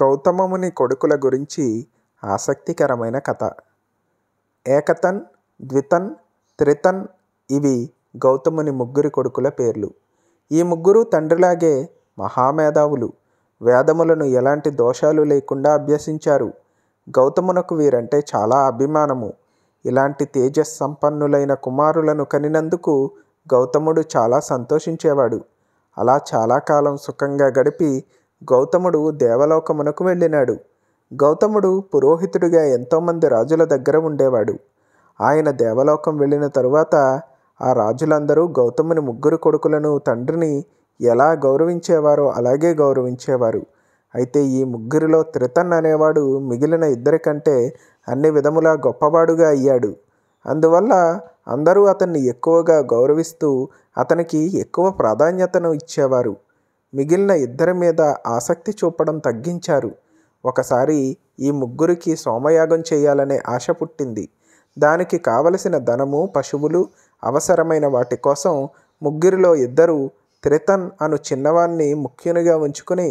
గౌతమముని కొడుకుల గురించి ఆసక్తికరమైన కథ ఏకతన్ ద్వితన్ త్రితన్ ఇవి గౌతముని ముగ్గురి కొడుకుల పేర్లు ఈ ముగ్గురు తండ్రిలాగే మహామేధావులు వేదములను ఎలాంటి దోషాలు లేకుండా అభ్యసించారు గౌతమునకు వీరంటే చాలా అభిమానము ఇలాంటి తేజస్ సంపన్నులైన కుమారులను కనినందుకు గౌతముడు చాలా సంతోషించేవాడు అలా చాలా కాలం సుఖంగా గడిపి గౌతముడు దేవలోకమునకు వెళ్ళినాడు గౌతముడు పురోహితుడిగా ఎంతోమంది రాజుల దగ్గర ఉండేవాడు ఆయన దేవలోకం వెళ్ళిన తరువాత ఆ రాజులందరూ గౌతముని ముగ్గురు కొడుకులను తండ్రిని ఎలా గౌరవించేవారో అలాగే గౌరవించేవారు అయితే ఈ ముగ్గురిలో త్రితన్ అనేవాడు మిగిలిన ఇద్దరికంటే అన్ని విధములా గొప్పవాడుగా అయ్యాడు అందువల్ల అందరూ అతన్ని ఎక్కువగా గౌరవిస్తూ అతనికి ఎక్కువ ప్రాధాన్యతను ఇచ్చేవారు మిగిలిన ఇద్దరి మీద ఆసక్తి చూపడం తగ్గించారు ఒకసారి ఈ ముగ్గురికి సోమయాగం చేయాలనే ఆశ పుట్టింది దానికి కావలసిన ధనము పశువులు అవసరమైన వాటి కోసం ముగ్గురిలో ఇద్దరు త్రితన్ అను చిన్నవాణ్ణి ముఖ్యునిగా ఉంచుకుని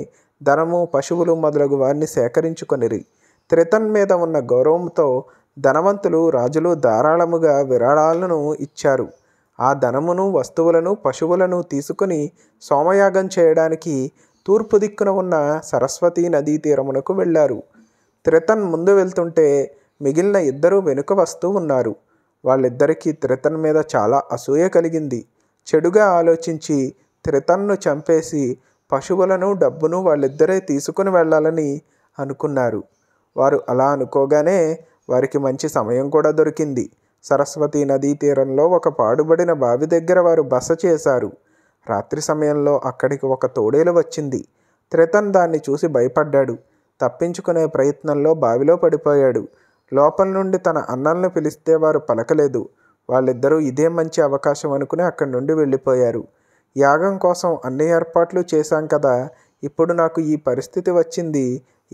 ధనము పశువులు మొదలగు వారిని సేకరించుకొనిరి త్రితన్ మీద ఉన్న గౌరవంతో ధనవంతులు రాజులు ధారాళముగా విరాళాలను ఇచ్చారు ఆ ధనమును వస్తువులను పశువులను తీసుకుని సోమయాగం చేయడానికి తూర్పు దిక్కున ఉన్న సరస్వతీ నదీ తీరమునకు వెళ్ళారు త్రితన్ ముందు వెళ్తుంటే మిగిలిన ఇద్దరు వెనుక వస్తూ ఉన్నారు వాళ్ళిద్దరికీ త్రితన్ మీద చాలా అసూయ కలిగింది చెడుగా ఆలోచించి త్రితన్ను చంపేసి పశువులను డబ్బును వాళ్ళిద్దరే తీసుకుని వెళ్ళాలని అనుకున్నారు వారు అలా అనుకోగానే వారికి మంచి సమయం కూడా దొరికింది సరస్వతి నదీ తీరంలో ఒక పాడుబడిన బావి దగ్గర వారు బస చేశారు రాత్రి సమయంలో అక్కడికి ఒక తోడేలు వచ్చింది త్రితన్ దాన్ని చూసి భయపడ్డాడు తప్పించుకునే ప్రయత్నంలో బావిలో పడిపోయాడు లోపల నుండి తన అన్నలను పిలిస్తే వారు పలకలేదు వాళ్ళిద్దరూ ఇదే మంచి అవకాశం అనుకుని అక్కడి నుండి వెళ్ళిపోయారు యాగం కోసం అన్ని ఏర్పాట్లు చేశాం కదా ఇప్పుడు నాకు ఈ పరిస్థితి వచ్చింది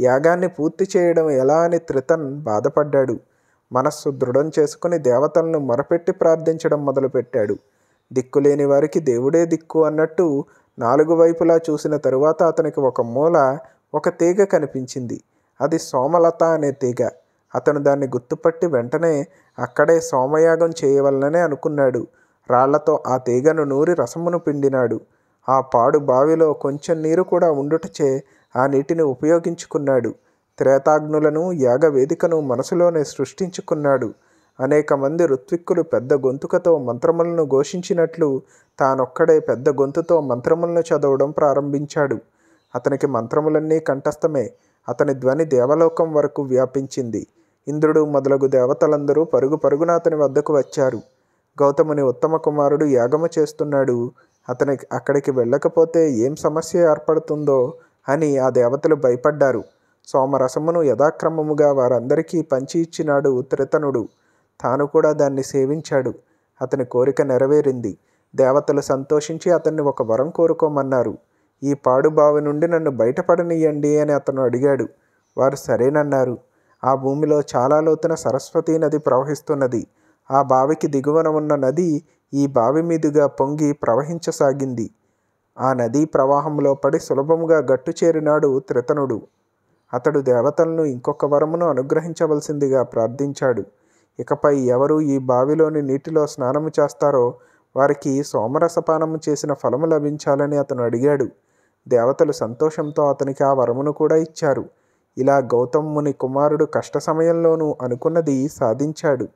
యాగాన్ని పూర్తి చేయడం ఎలా అని త్రితన్ బాధపడ్డాడు మనస్సు దృఢం చేసుకుని దేవతలను మొరపెట్టి ప్రార్థించడం మొదలుపెట్టాడు దిక్కులేని వారికి దేవుడే దిక్కు అన్నట్టు నాలుగు వైపులా చూసిన తరువాత అతనికి ఒక మూల ఒక తీగ కనిపించింది అది సోమలత అనే తీగ అతను దాన్ని గుర్తుపట్టి వెంటనే అక్కడే సోమయాగం చేయవలననే అనుకున్నాడు రాళ్లతో ఆ తీగను నూరి రసమును పిండినాడు ఆ పాడు బావిలో కొంచెం నీరు కూడా ఉండుటచే ఆ నీటిని ఉపయోగించుకున్నాడు త్రేతాగ్నులను యాగవేదికను మనసులోనే సృష్టించుకున్నాడు అనేక మంది ఋత్విక్కులు పెద్ద గొంతుకతో మంత్రములను ఘోషించినట్లు తానొక్కడే పెద్ద గొంతుతో మంత్రములను చదవడం ప్రారంభించాడు అతనికి మంత్రములన్నీ కంఠస్థమే అతని ధ్వని దేవలోకం వరకు వ్యాపించింది ఇంద్రుడు మొదలగు దేవతలందరూ పరుగు పరుగున అతని వద్దకు వచ్చారు గౌతముని ఉత్తమ కుమారుడు యాగము చేస్తున్నాడు అతనికి అక్కడికి వెళ్ళకపోతే ఏం సమస్య ఏర్పడుతుందో అని ఆ దేవతలు భయపడ్డారు సోమరసమును యథాక్రమముగా వారందరికీ పంచి ఇచ్చినాడు త్రితనుడు తాను కూడా దాన్ని సేవించాడు అతని కోరిక నెరవేరింది దేవతలు సంతోషించి అతన్ని ఒక వరం కోరుకోమన్నారు ఈ పాడుబావి నుండి నన్ను బయటపడనియండి అని అతను అడిగాడు వారు సరేనన్నారు ఆ భూమిలో చాలా లోతున సరస్వతీ నది ప్రవహిస్తున్నది ఆ బావికి దిగువన ఉన్న నది ఈ బావి మీదుగా పొంగి ప్రవహించసాగింది ఆ నదీ ప్రవాహంలో పడి సులభముగా గట్టు చేరినాడు త్రితనుడు అతడు దేవతలను ఇంకొక వరమును అనుగ్రహించవలసిందిగా ప్రార్థించాడు ఇకపై ఎవరు ఈ బావిలోని నీటిలో స్నానము చేస్తారో వారికి సోమరసపానము చేసిన ఫలము లభించాలని అతను అడిగాడు దేవతలు సంతోషంతో అతనికి ఆ వరమును కూడా ఇచ్చారు ఇలా గౌతమ్ముని కుమారుడు కష్ట సమయంలోనూ అనుకున్నది సాధించాడు